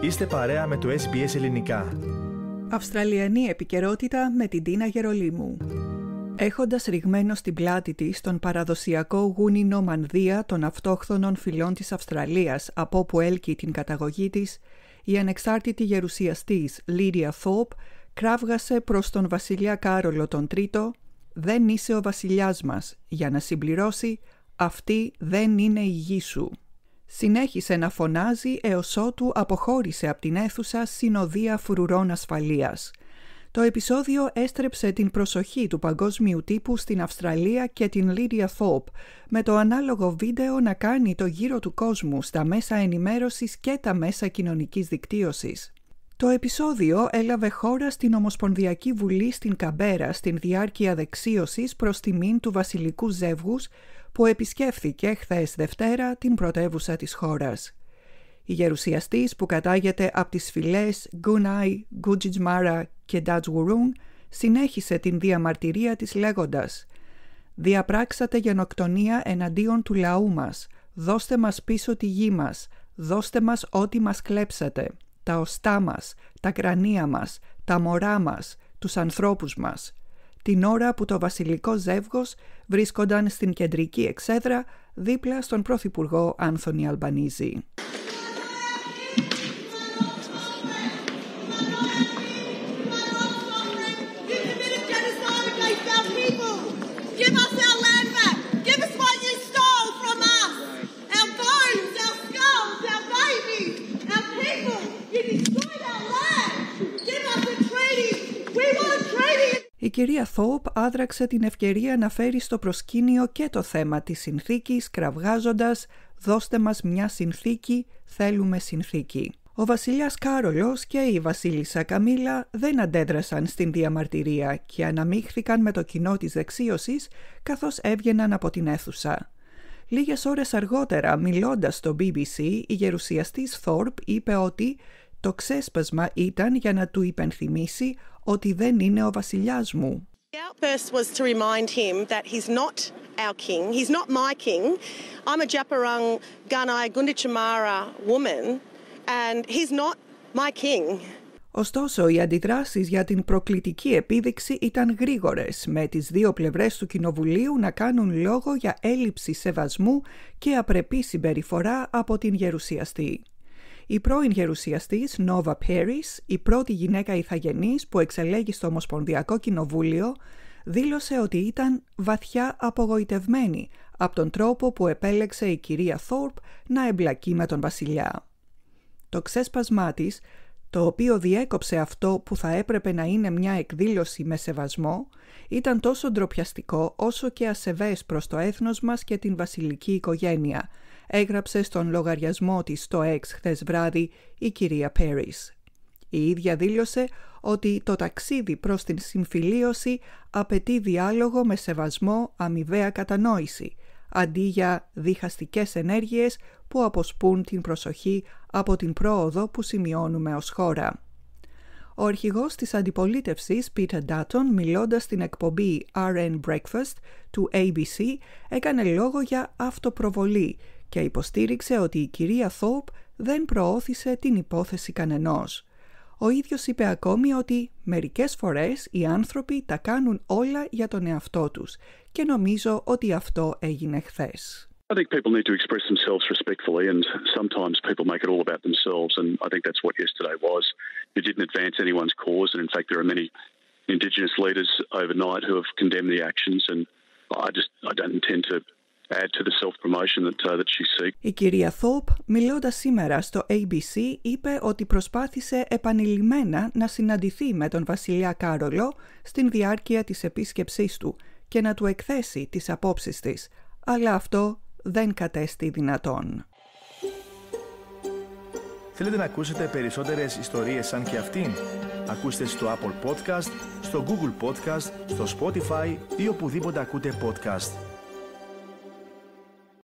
Είστε παρέα με το SBS Ελληνικά. Αυστραλιανή επικαιρότητα με την Τίνα Γερολίμου. Έχοντας ρηγμένο στην πλάτη της τον παραδοσιακό γούνινο μανδύα των αυτόχθονων φυλών της Αυστραλίας από όπου έλκει την καταγωγή της, η ανεξάρτητη γερουσιαστής Λίρια Θόπ κράβγασε προς τον βασιλιά Κάρολο τον Τρίτο «Δεν είσαι ο βασιλιάς μας» για να συμπληρώσει «Αυτή δεν είναι η γη σου» συνέχισε να φωνάζει έως ότου αποχώρησε από την αίθουσα συνοδεία φρουρών ασφαλείας. Το επεισόδιο έστρεψε την προσοχή του παγκόσμιου τύπου στην Αυστραλία και την Λίδια Θόπ, με το ανάλογο βίντεο να κάνει το γύρο του κόσμου στα μέσα ενημέρωσης και τα μέσα κοινωνικής δικτύωσης. Το επεισόδιο έλαβε χώρα στην Ομοσπονδιακή Βουλή στην Καμπέρα στην διάρκεια δεξίωσης προς τιμήν του βασιλικού ζεύγους που επισκέφθηκε χθες Δευτέρα την πρωτεύουσα της χώρας. Η γερουσιαστής που κατάγεται από τις φυλές Γκουνάι, Γκουτζιτζμάρα και Ντατζγουρούν συνέχισε την διαμαρτυρία της λέγοντας «Διαπράξατε γενοκτονία εναντίον του λαού μας, δώστε μας πίσω τη γη μας, δώστε μας ό,τι μας κλέψατε» τα οστά μας, τα κρανία μας, τα μωρά μας, τους ανθρώπους μας, την ώρα που το βασιλικό ζεύγος βρίσκονταν στην κεντρική εξέδρα δίπλα στον Πρωθυπουργό Άνθονη Αλμπανίζη. κυρία Θόουπ άδραξε την ευκαιρία να φέρει στο προσκήνιο και το θέμα της συνθήκης, κραυγάζοντας «Δώστε μας μια συνθήκη, θέλουμε συνθήκη». Ο βασιλιάς Κάρολος και η βασίλισσα Καμίλα δεν αντέδρασαν στην διαμαρτυρία και αναμίχθηκαν με το κοινό της δεξίωσης καθώς έβγαιναν από την αίθουσα. Λίγες ώρες αργότερα, μιλώντας στο BBC, η γερουσιαστής Θόρπ είπε ότι το ξέσπασμα ήταν για να του υπενθυμίσει ότι δεν είναι ο βασιλιάς μου. Ωστόσο, οι αντιδράσεις για την προκλητική επίδειξη ήταν γρήγορες με τις δύο πλευρές του Κοινοβουλίου να κάνουν λόγο για έλλειψη σεβασμού και απρεπή συμπεριφορά από την γερουσιαστή. Η πρώην γερουσιαστής Νόβα Πέρις, η πρώτη γυναίκα ηθαγενής που εξελέγει στο Ομοσπονδιακό Κοινοβούλιο, δήλωσε ότι ήταν βαθιά απογοητευμένη από τον τρόπο που επέλεξε η κυρία Θόρπ να εμπλακεί με τον βασιλιά. Το ξέσπασμά της, το οποίο διέκοψε αυτό που θα έπρεπε να είναι μια εκδήλωση με σεβασμό, ήταν τόσο ντροπιαστικό όσο και ασεβές προς το έθνος μας και την βασιλική οικογένεια – έγραψε στον λογαριασμό της στο X χθες βράδυ η κυρία Πέρις. Η ίδια δήλωσε ότι το ταξίδι προς την συμφιλίωση απαιτεί διάλογο με σεβασμό αμοιβαία κατανόηση, αντί για διχαστικές ενέργειες που αποσπούν την προσοχή από την πρόοδο που σημειώνουμε ως χώρα. Ο αρχηγός της αντιπολίτευσης, Peter Ντάτον... μιλώντας στην εκπομπή RN Breakfast του ABC, έκανε λόγο για αυτοπροβολή και υποστήριξε ότι η κυρία Θόπ δεν προώθησε την υπόθεση κανενός. Ο ίδιος είπε ακόμη ότι «μερικές φορές οι άνθρωποι τα κάνουν όλα για τον εαυτό τους και νομίζω ότι αυτό έγινε χθες». I think people need to express themselves respectfully, and sometimes people make it all about themselves, and I think that's what yesterday was. It didn't advance anyone's cause, and in fact, there are many Indigenous leaders overnight who have condemned the actions, and I just I don't intend to Uh, Η κυρία Θόπ, μιλώντας σήμερα στο ABC, είπε ότι προσπάθησε επανειλημμένα να συναντηθεί με τον βασιλιά Κάρολο στην διάρκεια της επίσκεψής του και να του εκθέσει τις απόψεις της, αλλά αυτό δεν κατέστη δυνατόν. Θέλετε να ακούσετε περισσότερες ιστορίες σαν και αυτήν? Ακούστε στο Apple Podcast, στο Google Podcast, στο Spotify ή οπουδήποτε ακούτε podcast.